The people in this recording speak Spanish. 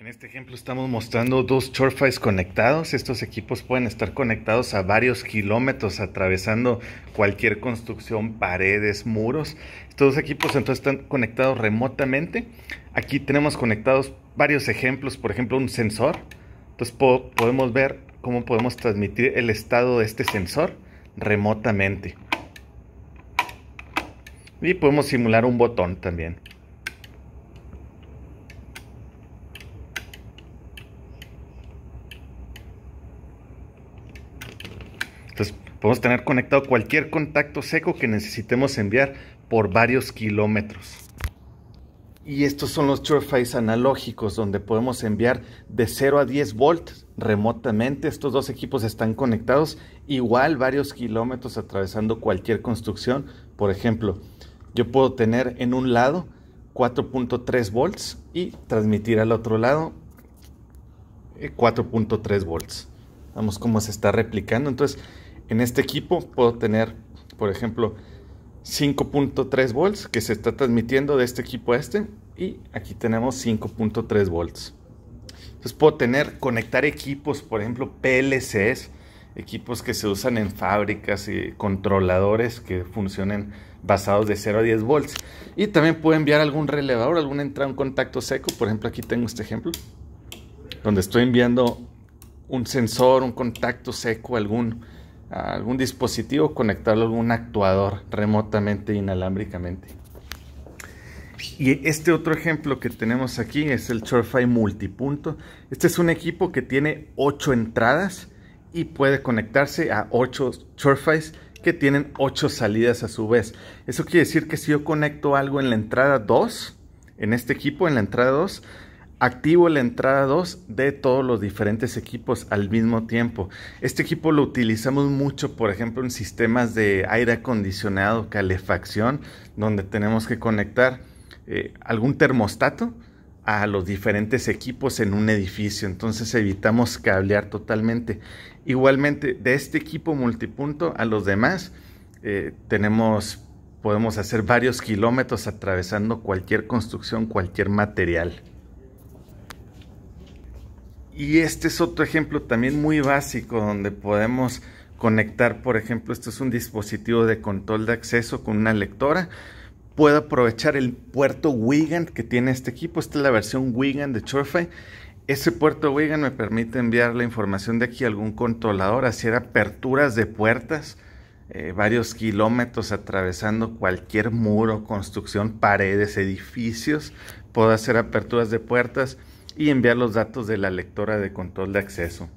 En este ejemplo estamos mostrando dos Shortfires conectados. Estos equipos pueden estar conectados a varios kilómetros atravesando cualquier construcción, paredes, muros. Estos dos equipos entonces están conectados remotamente. Aquí tenemos conectados varios ejemplos, por ejemplo un sensor. Entonces podemos ver cómo podemos transmitir el estado de este sensor remotamente. Y podemos simular un botón también. Entonces pues, podemos tener conectado cualquier contacto seco que necesitemos enviar por varios kilómetros. Y estos son los SureFace analógicos, donde podemos enviar de 0 a 10 volts remotamente. Estos dos equipos están conectados igual varios kilómetros atravesando cualquier construcción. Por ejemplo, yo puedo tener en un lado 4.3 volts y transmitir al otro lado 4.3 eh, volts. Vamos cómo se está replicando. Entonces, en este equipo puedo tener, por ejemplo, 5.3 volts que se está transmitiendo de este equipo a este y aquí tenemos 5.3 volts. Entonces puedo tener, conectar equipos, por ejemplo, PLCs, equipos que se usan en fábricas y controladores que funcionen basados de 0 a 10 volts. Y también puedo enviar algún relevador, alguna entrada, un contacto seco. Por ejemplo, aquí tengo este ejemplo, donde estoy enviando un sensor, un contacto seco, algún algún dispositivo, conectarlo a algún actuador remotamente, inalámbricamente. Y este otro ejemplo que tenemos aquí es el shortify Multipunto. Este es un equipo que tiene 8 entradas y puede conectarse a 8 Surefys que tienen 8 salidas a su vez. Eso quiere decir que si yo conecto algo en la entrada 2, en este equipo, en la entrada 2, activo la entrada 2 de todos los diferentes equipos al mismo tiempo. Este equipo lo utilizamos mucho, por ejemplo, en sistemas de aire acondicionado, calefacción, donde tenemos que conectar eh, algún termostato a los diferentes equipos en un edificio, entonces evitamos cablear totalmente. Igualmente, de este equipo multipunto a los demás, eh, tenemos, podemos hacer varios kilómetros atravesando cualquier construcción, cualquier material. Y este es otro ejemplo también muy básico donde podemos conectar, por ejemplo, esto es un dispositivo de control de acceso con una lectora. Puedo aprovechar el puerto Wigan que tiene este equipo. Esta es la versión Wigan de Shopify. Ese puerto Wigan me permite enviar la información de aquí a algún controlador, hacer aperturas de puertas, eh, varios kilómetros atravesando cualquier muro, construcción, paredes, edificios. Puedo hacer aperturas de puertas y enviar los datos de la lectora de control de acceso.